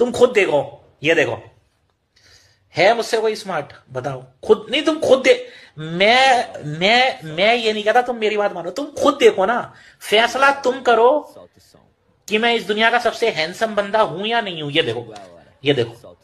तुम खुद देखो ये देखो है मुझसे कोई स्मार्ट बताओ खुद नहीं तुम खुद दे मैं मैं मैं ये नहीं कहता तुम मेरी बात मानो तुम खुद देखो ना फैसला तुम करो कि मैं इस दुनिया का सबसे हैंडसम बंदा हूं या नहीं हूं ये देखो ये देखो